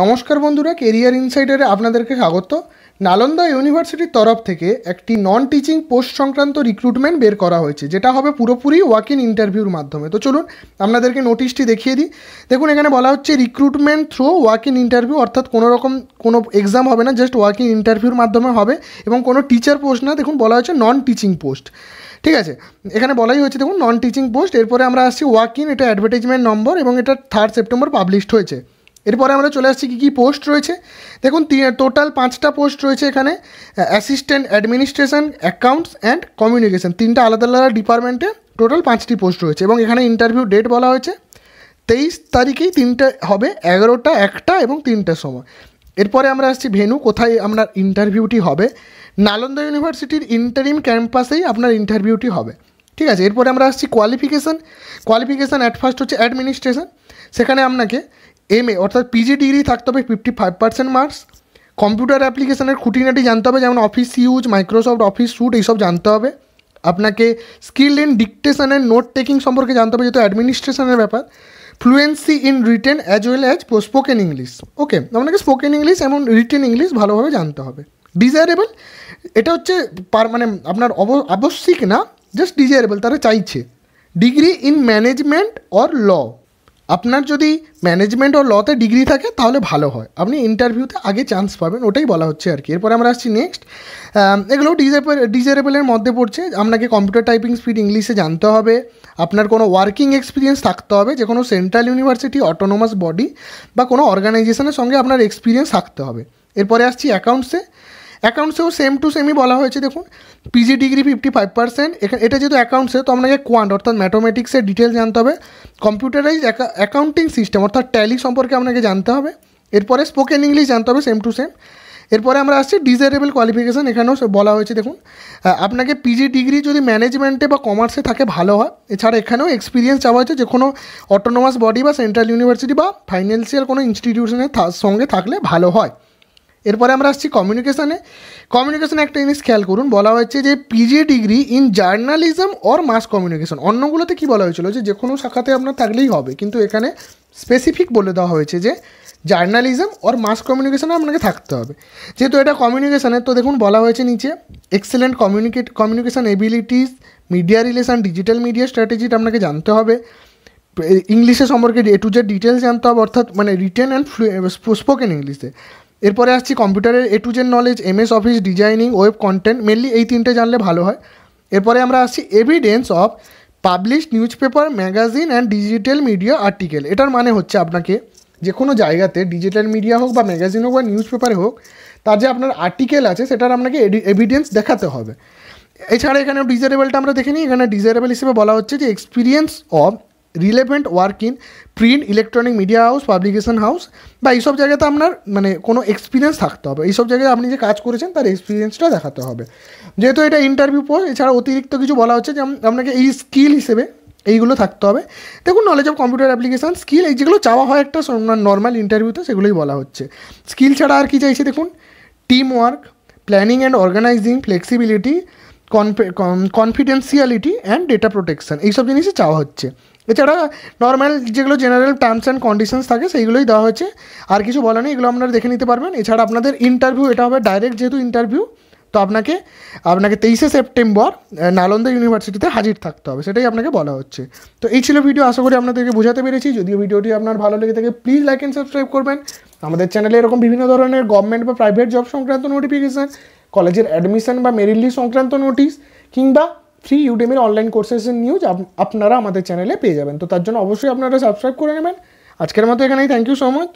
নমস্কার বন্ধুরা কেরিয়ার ইনসাইডারে আপনাদেরকে স্বাগত নালন্দা ইউনিভার্সিটির তরফ থেকে একটি নন টিচিং পোস্ট সংক্রান্ত রিক্রুটমেন্ট বের করা হয়েছে যেটা হবে পুরোপুরি ওয়াক ইন ইন্টারভিউর মাধ্যমে তো চলুন আপনাদেরকে নোটিশটি দেখিয়ে দিই দেখুন এখানে বলা হচ্ছে recruitment through walk in interview অর্থাৎ কোনো রকম কোনো এক্সাম হবে না জাস্ট ওয়াক ইন ইন্টারভিউর মাধ্যমে হবে এবং কোনো টিচার পোস্ট না দেখুন বলা হচ্ছে নন টিচিং পোস্ট ঠিক আছে এখানে বলাই হয়েছে দেখুন নন টিচিং পোস্ট এরপরে আমরা আসছি ওয়াক ইন এটা অ্যাডভার্টাইজমেন্ট নম্বর এবং এটা থার্ড সেপ্টেম্বর পাবলিশড হয়েছে এরপরে আমরা চলে আসছি কী কী পোস্ট রয়েছে দেখুন টোটাল পাঁচটা পোস্ট রয়েছে এখানে assistant administration accounts and communication তিনটা আলাদা আলাদা ডিপার্টমেন্টে টোটাল পাঁচটি পোস্ট রয়েছে এবং এখানে ইন্টারভিউ ডেট বলা হয়েছে তেইশ তারিখেই তিনটে হবে এগারোটা একটা এবং তিনটার সময় এরপরে আমরা আসছি ভেনু কোথায় আপনার ইন্টারভিউটি হবে নালন্দা ইউনিভার্সিটির ইন্টারিম ক্যাম্পাসেই আপনার ইন্টারভিউটি হবে ঠিক আছে এরপরে আমরা আসছি কোয়ালিফিকেশান কোয়ালিফিকেশান অ্যাট ফার্স্ট হচ্ছে অ্যাডমিনিস্ট্রেশন সেখানে আপনাকে এম এ অর্থাৎ পিজি ডিগ্রি থাকতে হবে fifty five percent marks computer অ্যাপ্লিকেশানের খুঁটিনাটি জানতে হবে যেমন office use Microsoft Office suite এইসব জানতে হবে আপনাকে স্কিল ইন ডিকটেশানের নোট টেকিং সম্পর্কে জানতে হবে যেহেতু অ্যাডমিনিস্ট্রেশনের ব্যাপার fluency in written as well as spoken English okay আপনাকে স্পোকেন ইংলিশ এবং রিটেন ইংলিশ ভালোভাবে জানতে হবে ডিজায়ারেবল এটা হচ্ছে পার মানে আপনার অব আবশ্যিক না জাস্ট ডিজায়ারেবল তারা চাইছে degree in management or law আপনার যদি ম্যানেজমেন্ট ও লতে ডিগ্রি থাকে তাহলে ভালো হয় আপনি ইন্টারভিউতে আগে চান্স পাবেন ওটাই বলা হচ্ছে আর কি এরপরে আমরা আসছি নেক্সট এগুলো ডিজেবল ডিজারেবলের মধ্যে পড়ছে আপনাকে কম্পিউটার টাইপিং স্পিড ইংলিশে জানতে হবে আপনার কোনো ওয়ার্কিং এক্সপিরিয়েন্স থাকতে হবে যে কোনো সেন্ট্রাল ইউনিভার্সিটি অটোনোমাস বডি বা কোনো অর্গানাইজেশনের সঙ্গে আপনার এক্সপিরিয়েন্স থাকতে হবে এরপরে আসছি অ্যাকাউন্টসে অ্যাকাউন্টসেও সেম টু সেমই বলা হয়েছে দেখুন PG degree fifty five percent এখানে এটা যেহেতু অ্যাকাউন্টসে তো আপনাকে কোয়ান্ট অর্থাৎ ম্যাথমেটিক্সের ডিটেল জানতে হবে কম্পিউটারাইজ অ্যাকাউন্টিং সিস্টেম অর্থাৎ ট্যালি সম্পর্কে আপনাকে জানতে হবে এরপরে স্পোকেন ইংলিশ জানতে হবে সেম টু সেম এরপরে আমরা আসছি ডিজারেবল কোয়ালিফিকেশান এখানেও বলা হয়েছে দেখুন আপনাকে পিজি ডিগ্রি যদি ম্যানেজমেন্টে বা কমার্সে থাকে ভালো হয় এছাড়া এখানেও এক্সপিরিয়েন্স চাওয়া হয়েছে যে কোনো অটোনোমাস বডি বা সেন্ট্রাল ইউনিভার্সিটি বা ফাইন্যান্সিয়াল কোনো ইনস্টিটিউশনের সঙ্গে থাকলে ভালো হয় এরপরে আমরা আসছি কমিউনিকেশানে কমিউনিকেশানে একটা জিনিস খেয়াল করুন বলা হয়েছে যে PG degree in journalism or mass communication অন্যগুলোতে কি বলা হয়েছিল যে যে কোনো শাখাতে আপনার থাকলেই হবে কিন্তু এখানে স্পেসিফিক বলে দেওয়া হয়েছে যে জার্নালিজম অর মাস কমিউনিকেশানে আপনাকে থাকতে হবে যেহেতু এটা কমিউনিকেশানের তো দেখুন বলা হয়েছে নিচে excellent communicate communication abilities media relation digital media স্ট্র্যাটেজিটা আপনাকে জানতে হবে ইংলিশে সম্পর্কে এ টু জেড ডিটেলস জানতে হবে অর্থাৎ মানে রিটেন অ্যান্ড স্পোকেন ইংলিশে এরপরে আসছি কম্পিউটারের A to Z knowledge M S Office designing web content mainly এই তিনটে জানলে ভালো হয় এরপরে আমরা আসছি evidence of publish news paper magazine and digital media article এটার মানে হচ্ছে আপনাকে যে কোনো জায়গাতে ডিজিটাল মিডিয়া হোক বা ম্যাগাজিন হোক বা নিউজ পেপারে হোক তার যে আপনার আর্টিকেল আছে সেটার আপনাকে এভিডেন্স দেখাতে হবে এছাড়া এখানে ডিজারেবলটা আমরা দেখিনি এখানে ডিজারেবল হিসেবে বলা হচ্ছে যে experience of relevant work in print electronic media house publication house বা এইসব জায়গাতে আপনার মানে কোনো এক্সপিরিয়েন্স থাকতে হবে এইসব জায়গায় আপনি যে কাজ করেছেন তার এক্সপিরিয়েন্সটা দেখাতে হবে যেহেতু এটা ইন্টারভিউ পোস্ট এছাড়া অতিরিক্ত কিছু বলা হচ্ছে যে আপনাকে এই স্কিল হিসেবে এইগুলো থাকতে হবে দেখুন knowledge of computer application skill এই যেগুলো চাওয়া হয় একটা নর্মাল মানে ইন্টারভিউতে সেগুলোই বলা হচ্ছে স্কিল ছাড়া আর কি চাইছে দেখুন team work planning and organising flexibility confidentiality and data protection এইসব জিনিসই চাওয়া হচ্ছে এছাড়া নর্মাল যেগুলো জেনারেল টার্মস অ্যান্ড কন্ডিশনস থাকে সেইগুলোই দেওয়া হয়েছে আর কিছু বলা নেই এগুলো আপনারা দেখে নিতে পারবেন এছাড়া আপনাদের ইন্টারভিউ এটা হবে ডাইরেক্ট যেহেতু ইন্টারভিউ তো আপনাকে আপনাকে তেইশে সেপ্টেম্বর নালন্দা ইউনিভার্সিটিতে হাজির থাকতে হবে সেটাই আপনাকে বলা হচ্ছে তো এই ছিল ভিডিও আশা করি আপনাদেরকে বোঝাতে পেরেছি যদিও ভিডিওটি আপনার ভালো লেগে থাকে প্লিজ লাইক অ্যান্ড সাবস্ক্রাইব করবেন আমাদের চ্যানেলে এরকম বিভিন্ন ধরনের গভর্নমেন্ট বা প্রাইভেট জব সংক্রান্ত নোটিফিকেশান কলেজের অ্যাডমিশন বা মেরিট লিস্ট সংক্রান্ত নোটিশ কিংবা ফ্রি ইউডেমির অনলাইন কোর্সেসের নিউজ আপনারা আমাদের চ্যানেলে পেয়ে যাবেন তো তার জন্য অবশ্যই আপনারা সাবস্ক্রাইব করে নেবেন আজকের মতো এখানেই থ্যাংক ইউ সো মাচ